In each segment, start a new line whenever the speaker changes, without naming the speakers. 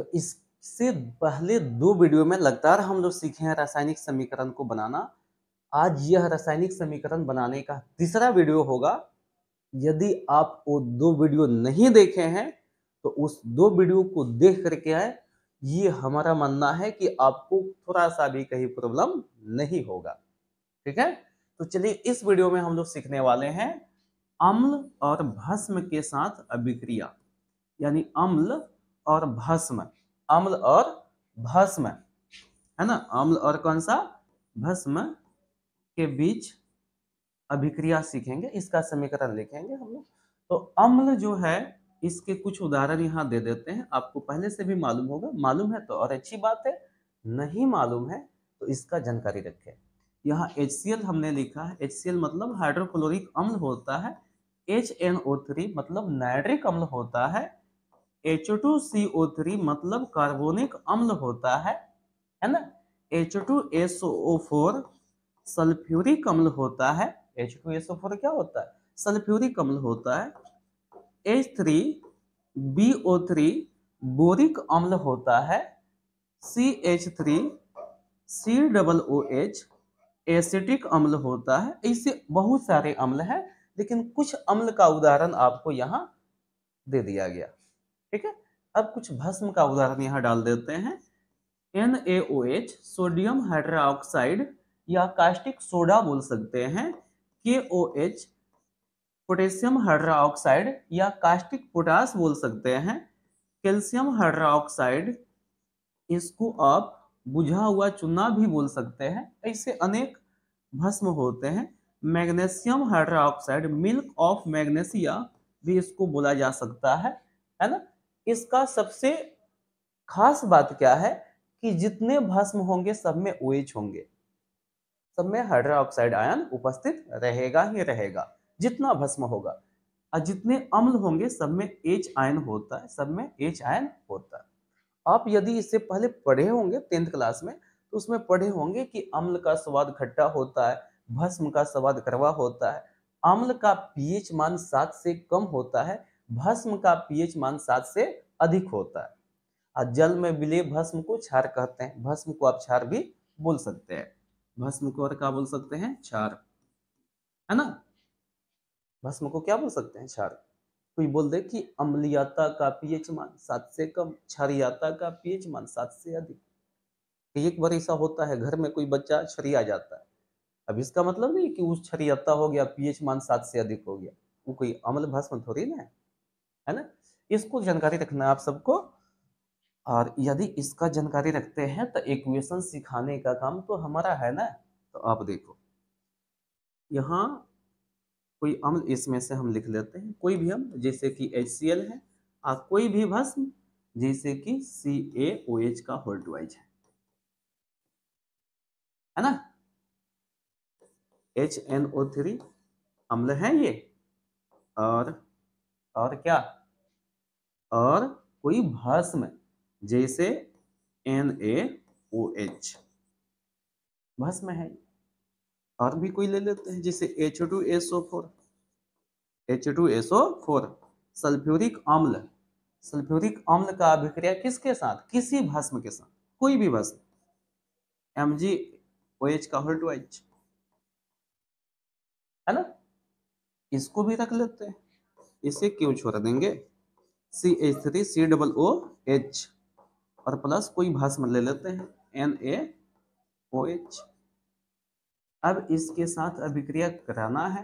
तो इससे पहले दो वीडियो में लगातार हम लोग सीखे हैं रासायनिक समीकरण को बनाना आज यह रासायनिक समीकरण बनाने का तीसरा वीडियो होगा यदि आप वो दो वीडियो नहीं देखे हैं तो उस दो वीडियो को देख करके आए ये हमारा मानना है कि आपको थोड़ा सा भी कहीं प्रॉब्लम नहीं होगा ठीक है तो चलिए इस वीडियो में हम लोग सीखने वाले हैं अम्ल और भस्म के साथ अभिक्रिया यानी अम्ल और भस्म अम्ल और भस्म है ना अम्ल और कौन सा भस्म के बीच अभिक्रिया सीखेंगे इसका समीकरण लिखेंगे हम लोग तो अम्ल जो है इसके कुछ उदाहरण यहाँ दे देते हैं आपको पहले से भी मालूम होगा मालूम है तो और अच्छी बात है नहीं मालूम है तो इसका जानकारी रखें यहाँ एच हमने लिखा है एच मतलब हाइड्रोक्लोरिक अम्ल होता है एच मतलब नाइट्रिक अम्ल होता है H2CO3 मतलब कार्बोनिक अम्ल होता है है ना H2SO4 सल्फ्यूरिक अम्ल होता है H2SO4 क्या होता है सल्फ्यूरिक अम्ल होता है H3BO3 बोरिक अम्ल होता है three C double O H acetic अम्ल होता है ऐसे बहुत सारे अम्ल हैं लेकिन कुछ अम्ल का उदाहरण आपको यहाँ दे दिया गया ठीक है अब कुछ भस्म का उदाहरण यहाँ डाल देते हैं N A O H sodium hydroxide या कास्टिक सोडा बोल सकते हैं K O H potassium hydroxide या कास्टिक पोटास बोल सकते हैं कैल्शियम हाइड्रोक्साइड इसको आप बुझा हुआ चूना भी बोल सकते हैं ऐसे अनेक भस्म होते हैं magnesium hydroxide milk of magnesia भी इसको बोला जा सकता है है ना इसका सबसे खास बात क्या है कि जितने भस्म होंगे सब में ओएच होंगे सब में हाइड्रोक्साइड आयन उपस्थित रहेगा ही रहेगा जितना भस्म होगा और जितने अम्ल होंगे सब में एच आयन होता है सब में एच आयन होता है आप यदि इससे पहले पढ़े होंगे टेंथ क्लास में तो उसमें पढ़े होंगे कि अम्ल का स्वाद खट्टा होता है भस्म का स्वाद करवा होता है अम्ल का पीएच मान सात से कम होता है भस्म का पीएच मान सात से अधिक होता है और जल में विले भस्म को क्षार कहते हैं भस्म को आप क्षार भी बोल सकते हैं भस्म को और क्या बोल सकते हैं क्षार है ना भस्म को क्या बोल सकते हैं क्षार कोई बोल दे कि अम्लियाता का पीएच मान सात से कम क्षारियता का पीएच मान सात से अधिक एक बार ऐसा होता है घर में कोई बच्चा छरिया जाता है अब इसका मतलब नहीं कि उस क्षरियता हो गया पीएच मान सात से अधिक हो गया वो कोई अम्ल भस्म थोड़ी ना है है ना इसको जानकारी रखना आप सबको और यदि इसका जानकारी रखते हैं तो इक्वेशन सिखाने का काम तो हमारा है ना तो आप देखो यहाँ कोई अम्ल इसमें से हम लिख लेते हैं कोई भी अम्ल जैसे कि एच है और कोई भी भस्म जैसे कि सी ए ओ एच का होल्टवाइज है है ना एच एन ओ थ्री अम्ल है ये और और क्या और कोई भस्म जैसे एन ए ओ एच भस्म है और भी कोई ले लेते हैं जैसे H two S O four H two S O four sulphuric अम्ल सल्फ्यूरिक अम्ल का अभिक्रिया किसके साथ किसी भस्म के साथ कोई भी भस्म एम जी ओ एच का होल टू एच है ना इसको भी रख लेते हैं इसे क्यों छोड़ देंगे C H three C double O H और प्लस कोई भाषण ले लेते हैं एन ए ओ एच अब इसके साथ अभिक्रिया कराना है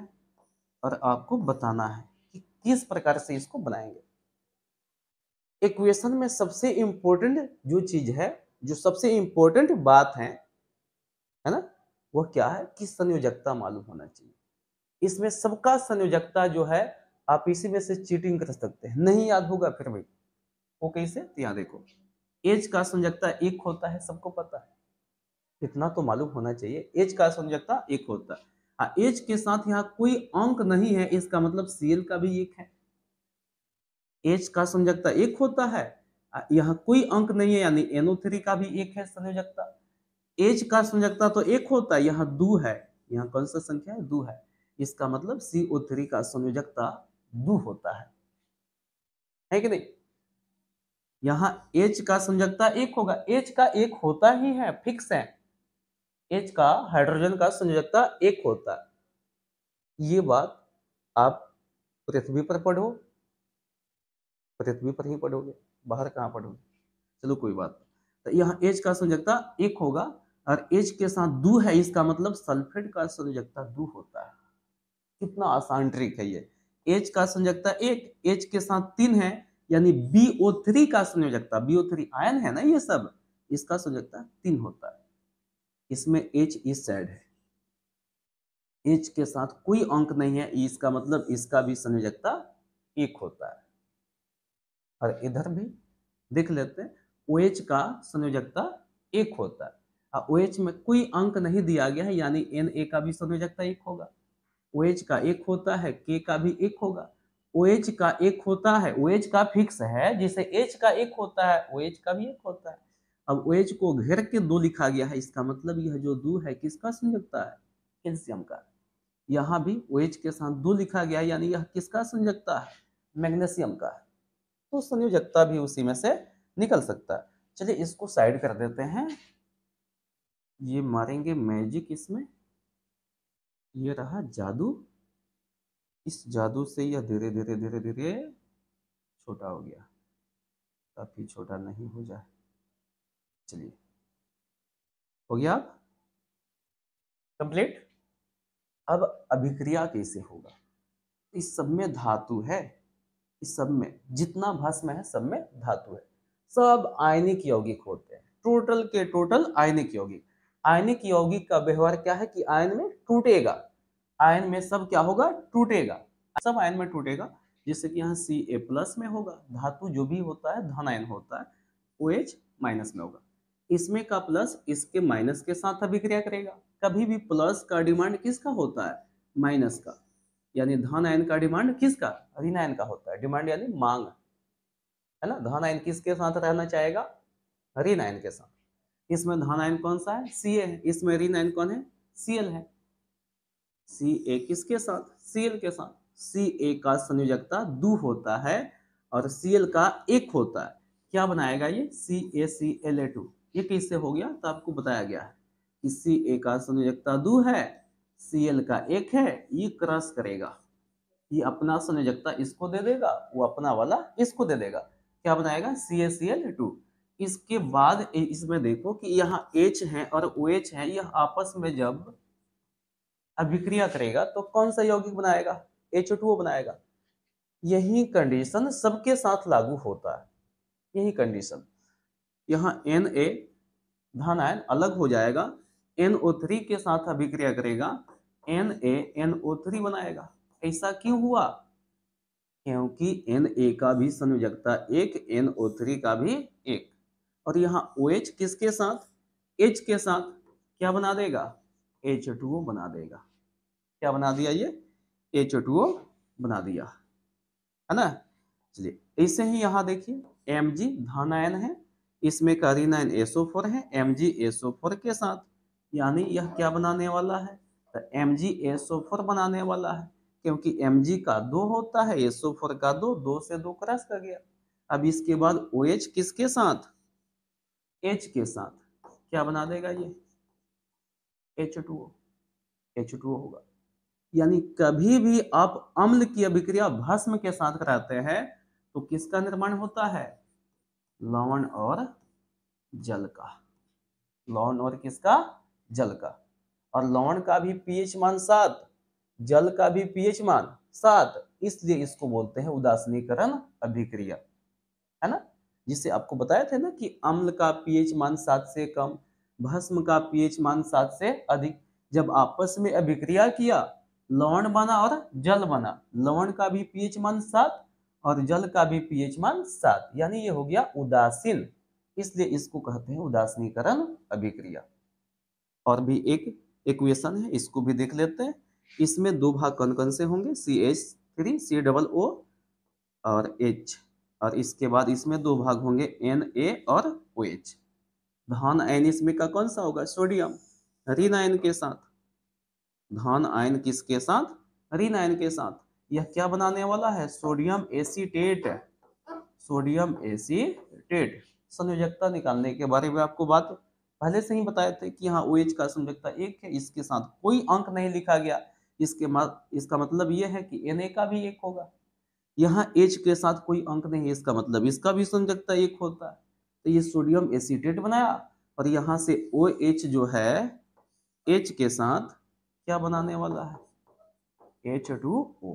और आपको बताना है कि किस प्रकार से इसको बनाएंगे इक्वेशन में सबसे इम्पोर्टेंट जो चीज है जो सबसे इम्पोर्टेंट बात है है ना वो क्या है कि संयोजकता मालूम होना चाहिए इसमें सबका संयोजकता जो है आप इसी में से चीटिंग कर सकते हैं नहीं याद होगा फिर भी वो कैसे तो यहाँ देखो एज का संजकता एक होता है सबको पता है इतना तो मालूम होना चाहिए एज का संजकता एक होता है हाँ एज के साथ यहाँ कोई अंक नहीं है इसका मतलब सीएल का भी एक है एज का संजकता एक होता है हाँ, यहाँ कोई अंक नहीं है यानी एनो थ्री का भी एक है संयोजकता एज का संयोजकता तो एक होता है यहाँ दो है यहाँ कौन सा संख्या है दो है इसका मतलब CO3 का संयोजकता दू होता है है कि नहीं यहां एच का संयोजकता एक होगा एच का एक होता ही है फिक्स है एच का हाइड्रोजन का संयोजकता एक होता है ये बात आप पृथ्वी पर पढ़ो पृथ्वी पर ही पढ़ोगे बाहर कहां पढ़ोगे चलो कोई बात तो यहां एच का संयोजकता एक होगा और एच के साथ दू है इसका मतलब सल्फेट का संयोजकता दू होता है कितना आसान ट्रिक है ये एच का संयोजकता एक एच के साथ तीन है यानी बीओ थ्री का संयोजकता बीओ थ्री आयन है ना ये सब इसका संयोजकता तीन होता है इसमें एच इस साइड है एच के साथ कोई अंक नहीं है इसका मतलब इसका भी संयोजकता एक होता है और इधर भी देख लेते हैं OH का संयोजकता एक होता है और OH में कोई अंक नहीं दिया गया है यानी एन ए का भी संयोजकता एक होगा ओ OH का एक होता है के का भी एक होगा ओ OH का एक होता है ओ OH का फिक्स है जिसे एच का एक होता है ओ OH का भी एक होता है अब ओ OH को घेर के दो लिखा गया है इसका मतलब यह जो दो है किसका संयुक्ता है कैल्सियम का यहाँ भी ओ OH के साथ दो लिखा गया यानी यह किसका संयुक्ता है मैग्नेशियम का तो संयोजकता भी उसी में से निकल सकता है चलिए इसको साइड कर देते हैं ये मारेंगे मैजिक इसमें ये रहा जादू इस जादू से यह धीरे धीरे धीरे धीरे छोटा हो गया काफ़ी छोटा नहीं हो जाए चलिए हो गया कंप्लीट अब अभिक्रिया कैसे होगा इस सब में धातु है इस सब में जितना भस्म है सब में धातु है सब आयनिक यौगिक होते हैं टोटल के टोटल आयनिक यौगिक आयनिक यौगिक का व्यवहार क्या है कि आयन में टूटेगा आयन में सब क्या होगा टूटेगा सब आयन में टूटेगा जिससे कि यहाँ सी ए प्लस में होगा धातु जो भी होता है धन आयन होता है ओ एच माइनस में होगा इसमें का प्लस इसके माइनस के साथ अभिक्रिया करेगा कभी भी प्लस का डिमांड किसका होता है माइनस का यानी धन आयन का डिमांड किसका ऋण आयन का होता है डिमांड यानी मांग है ना धन आयन किसके साथ रहना चाहेगा ऋण आयन के साथ इसमें धन आयन कौन सा है सी है इसमें ऋण आयन कौन है सीएल है सी ए किसके साथ सी एल के साथ सी ए का संयोजकता दो होता है और सी एल का एक होता है क्या बनाएगा ये सी ए सी एल ए टू ये कैसे हो गया तो आपको बताया गया है कि सी ए का संयोजकता दो है सी एल का एक है ये क्रॉस करेगा ये अपना संयोजकता इसको दे देगा वो अपना वाला इसको दे देगा क्या बनाएगा सी ए सी एल ए टू इसके बाद इसमें देखो कि यहाँ एच है और ओ OH एच है यह आपस में जब अभिक्रिया करेगा तो कौन सा यौगिक बनाएगा एच बनाएगा यही कंडीशन सबके साथ लागू होता है यही कंडीशन यहाँ एन ए धन आयन अलग हो जाएगा एन थ्री के साथ अभिक्रिया करेगा एन ए एन थ्री बनाएगा ऐसा क्यों हुआ क्योंकि एन ए का भी संयोजकता एक एन ओ थ्री का भी एक और यहाँ ओ OH किसके साथ एच के साथ क्या बना देगा एच टू बना देगा क्या बना दिया ये एच ओ बना दिया है ना चलिए ऐसे ही यहाँ देखिए एम जी धन आयन है इसमें करीन आयन एसओ फोर है एम जी एसओ फोर के साथ यानी यह क्या बनाने वाला है तो एम जी एसओ फोर बनाने वाला है क्योंकि एम जी का दो होता है एसओ फोर का दो दो से दो क्रॉस कर गया अब इसके बाद ओ एच किसके साथ एच के साथ क्या बना देगा ये एच टू एच टू होगा यानी कभी भी आप अम्ल की अभिक्रिया भस्म के साथ कराते हैं तो किसका निर्माण होता है लवण और जल का लवण और किसका जल का और लवण का भी पीएच मान सात जल का भी पीएच मान सात इसलिए इसको बोलते हैं उदासनीकरण अभिक्रिया है ना जिसे आपको बताया था ना कि अम्ल का पीएच मान सात से कम भस्म का पीएच मान सात से अधिक जब आपस में अभिक्रिया किया लवण बना और जल बना लवण का भी पीएच मान सात और जल का भी पीएच मान सात यानी ये हो गया उदासीन इसलिए इसको कहते हैं उदासनीकरण अभिक्रिया और भी एक इक्वेशन है इसको भी देख लेते हैं इसमें दो भाग कौन कौन से होंगे C H three C double O और एच और इसके बाद इसमें दो भाग होंगे एन ए और ओ एच धन आयन इसमें का कौन सा होगा सोडियम ऋण आयन के साथ धान आयन किसके साथ ऋण आयन के साथ यह क्या बनाने वाला है सोडियम एसीटेट सोडियम एसीटेट संयोजकता निकालने के बारे में आपको बात पहले से ही बताए थे कि हाँ ओएच का संयोजकता एक है इसके साथ कोई अंक नहीं लिखा गया इसके इसका मतलब यह है कि एन का भी एक होगा यहाँ एच के साथ कोई अंक नहीं है इसका मतलब इसका भी संयोजकता एक होता है तो ये सोडियम एसीटेट बनाया और यहाँ से ओ OH जो है एच के साथ क्या बनाने वाला है एच टू ओ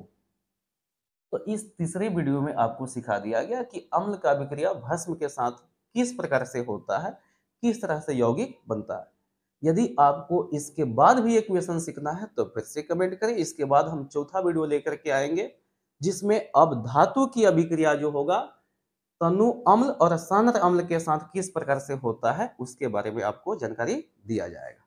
तो इस तीसरे वीडियो में आपको सिखा दिया गया कि अम्ल का विक्रिया भस्म के साथ किस प्रकार से होता है किस तरह से यौगिक बनता है यदि आपको इसके बाद भी एक क्वेश्चन सीखना है तो फिर से कमेंट करें इसके बाद हम चौथा वीडियो लेकर के आएंगे जिसमें अब धातु की अभिक्रिया जो होगा तनु अम्ल और सांद्र अम्ल के साथ किस प्रकार से होता है उसके बारे में आपको जानकारी दिया जाएगा